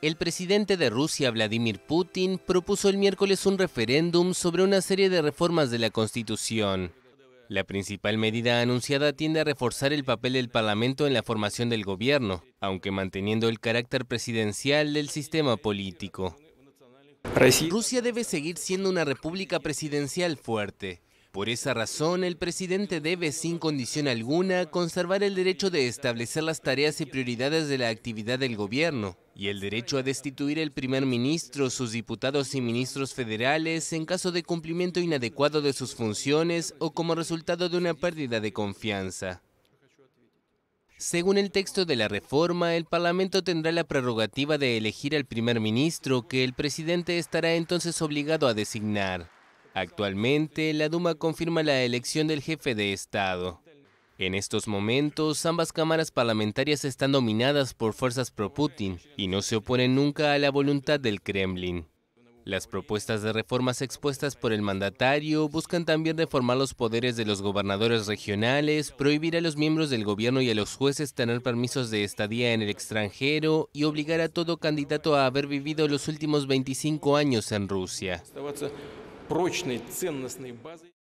El presidente de Rusia, Vladimir Putin, propuso el miércoles un referéndum sobre una serie de reformas de la Constitución. La principal medida anunciada tiende a reforzar el papel del Parlamento en la formación del gobierno, aunque manteniendo el carácter presidencial del sistema político. Rusia debe seguir siendo una república presidencial fuerte, por esa razón, el presidente debe, sin condición alguna, conservar el derecho de establecer las tareas y prioridades de la actividad del gobierno y el derecho a destituir el primer ministro, sus diputados y ministros federales en caso de cumplimiento inadecuado de sus funciones o como resultado de una pérdida de confianza. Según el texto de la reforma, el Parlamento tendrá la prerrogativa de elegir al primer ministro, que el presidente estará entonces obligado a designar. Actualmente, la Duma confirma la elección del jefe de Estado. En estos momentos, ambas cámaras parlamentarias están dominadas por fuerzas pro-Putin y no se oponen nunca a la voluntad del Kremlin. Las propuestas de reformas expuestas por el mandatario buscan también reformar los poderes de los gobernadores regionales, prohibir a los miembros del gobierno y a los jueces tener permisos de estadía en el extranjero y obligar a todo candidato a haber vivido los últimos 25 años en Rusia. прочной ценностной базой.